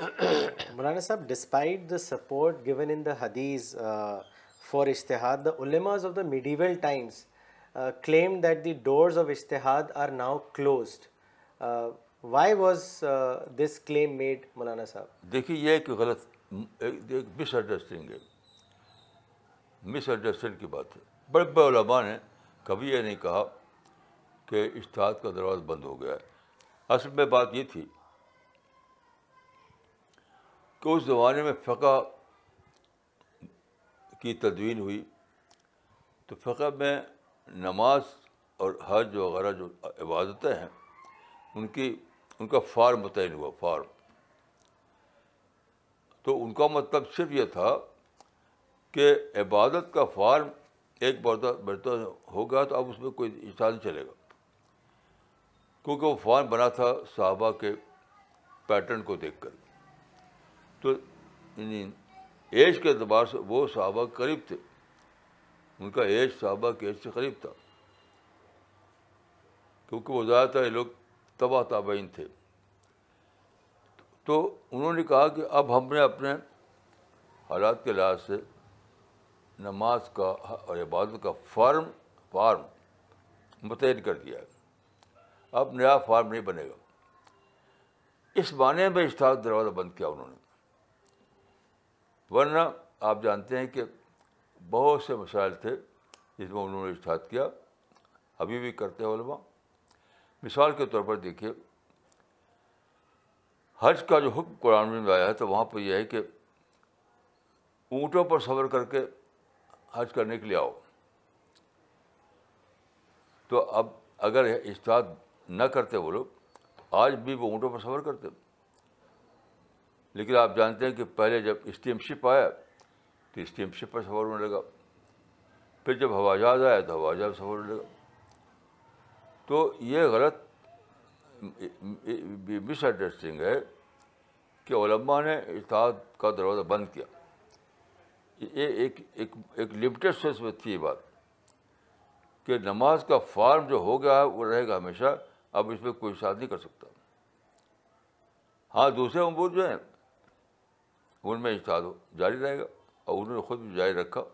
Murana Sahib, despite the support given in the hadiths uh, for Ishtihad, the ulemas of the medieval times uh, claimed that the doors of Ishtihad are now closed. Uh, why was uh, this claim made, Mulana Sahib? देखिए ये एक गलत एक misunderstanding है misunderstand की बात है बड़े बड़े ने कभी ये नहीं कहा कि इश्तहाद का दरवाज़ा बंद हो गया है असल में बात ये थी कि उस ज़माने में फ़का की तदवीन हुई तो फ़का में नमाज और हज वगैरह जो इबादतें हैं उनकी उनका फार्म मुतन हुआ फार्म तो उनका मतलब सिर्फ यह था कि इबादत का फार्म एक बढ़ता बढ़ता होगा तो अब उसमें कोई इशारा नहीं चलेगा क्योंकि वो फार्म बना था साहबा के पैटर्न को देख कर तो एज के अतबार से वो सहाबा करीब थे उनका एज सहाबा के एज से करीब था क्योंकि वो ज़्यादातर ये लोग तबाह ताबीन थे तो उन्होंने कहा कि अब हमने अपने हालात के लिहाज से नमाज का और इबादत का फार्म फार्म मुतन कर दिया है अब नया फार्म नहीं बनेगा इस माने में इश्ताक दरवाज़ा बंद किया उन्होंने वरना आप जानते हैं कि बहुत से मसाइल थे जिसमें उन्होंने इस्तात किया अभी भी करते हैं मिसाल के तौर पर देखिए हज का जो हुक्म कुरान में आया है तो वहाँ पर यह है कि ऊँटों पर सबर करके हज करने के लिए आओ तो अब अगर इस्तात न करते वो लोग आज भी वो ऊँटों पर सबर करते लेकिन आप जानते हैं कि पहले जब स्टीमशिप आया तो स्टीमशिप पर सफ़र होने लगा फिर जब हवाजहाज आया तो हवा जहाज सफ़र होने लगा तो ये गलत मिसअंडरस्टैंडिंग है कि ओलम्मा ने इतिहाद का दरवाज़ा बंद किया ये एक एक एक लिमिटेड सेंस में थी ये बात कि नमाज का फार्म जो हो गया है वो रहेगा हमेशा अब इसमें कोई साथ नहीं कर सकता हाँ दूसरे अमूर जो हैं उनमें इजाद जारी रहेगा और उन्होंने खुद भी जारी रखा